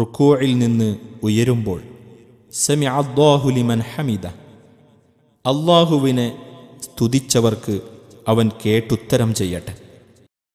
റുക്കോയിൽ നിന്ന് ഉയരുമ്പോൾ സെമി അള്ളാഹുലിമൻ ഹമിദ അള്ളാഹുവിനെ സ്തുതിച്ചവർക്ക് അവൻ കേട്ടുത്തരം ചെയ്യട്ടെ